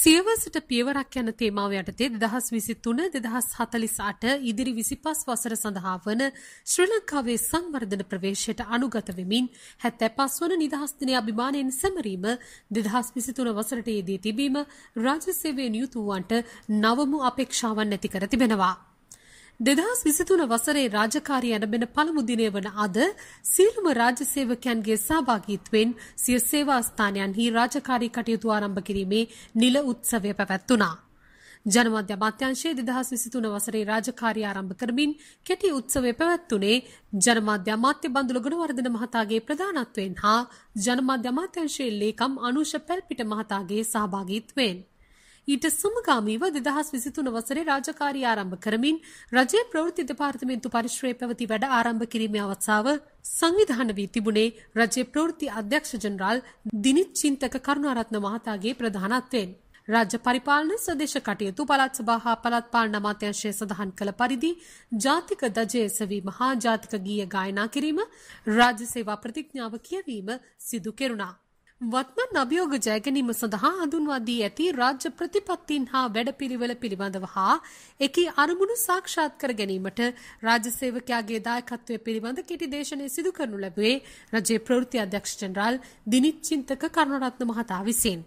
සියවසට පියවරක් යන තේමාව යටතේ දෙදහස් විසි තුන දෙදහස් හතලිසාට ඉදිරි විසිපස් වසර සඳහා වන ශ්‍රී ලංකාවේ සංවර්ධන ප්‍රවේශයට අනුගත වෙමින් හැත්තැ පස් වන නිදහස්දිනය අභිමානයෙන් සැමරීම දෙදහස් විසිතුන වසරට යෙදී තිබීම රාජසේවය නියුතුවන්ට නවමු අපේක්ෂාවන් නැති කර තිබෙනවා. දෙදහස් විසිතුන වසරේ රාජකාරී ඇනබෙන පළමු දිනය වන අද සියලුම රාජ්‍ය සේවකයන්ගේ සහභාගීත්වයෙන් සිය සේවා ස්ථානයන්හි රාජකාරී කටයුතු ආරම්භ කිරීමේ නිල උත්සවය පැවැත්වුණා. ජනමාධ්‍ය අමාත්‍යාංශයේ 2023 වසරේ රාජකාරී ආරම්භ කරමින් කෙටි උත්සවය පැවැත්වුණේ ජනමාධ්‍ය අමාත්‍ය බන්දුල ගුණවර්ධන මහතාගේ ප්‍රධානත්වයෙන් හා ජනමාධ්‍ය අමාත්‍යාංශයේ ලේකම් අනුෂ පැල්පිට මහතාගේ සහභාගීත්වයෙන්. ඊට සමගාමීව 2023 වසරේ රාජකාරී ආරම්භ කරමින් රජයේ ප්‍රවෘත්ති දෙපාර්තමේන්තු පරිශ්‍රයේ පැවති වැඩ ආරම්භ කිරීමේ අවස්ථාව සංවිධාන වී තිබුණේ රජයේ ප්‍රවෘත්ති අධ්‍යක්ෂ ජනරාල් දිනිත් චින්තක කරුණාරත්න මහතාගේ ප්‍රධානත්වයෙන් රාජ්‍ය පරිපාලන සදේශ කටයුතු පළාත් සභා හා පළාත් පාලන අමාත්‍යාංශය සඳහන් කළ පරිදි ජාතික දජය එසවීම හා ජාතික ගීය ගායනා කිරීම රාජ්‍ය සේවා ප්‍රතිඥාව කියවීම සිදු කෙරුණා. වත්මන් අභියෝග ජයගැනීම සඳහා හඳුන්වා දී ඇති රාජ්‍ය ප්‍රතිපත්තීන් හා වැඩපිළිවෙල පිළිබඳව හා එකී අරමුණු සාක්ෂාත් කර ගැනීමට රාජ්‍ය සේවකයාගේ දායකත්වය පිළිබඳ කෙටි දේශනය සිදු කරනු ලැබුවේ රජයේ ප්‍රවෘත්ති අධ්‍යක්ෂ ජනරාල් දිනිත් චින්තක කරුණරත්න මහතා විසින්.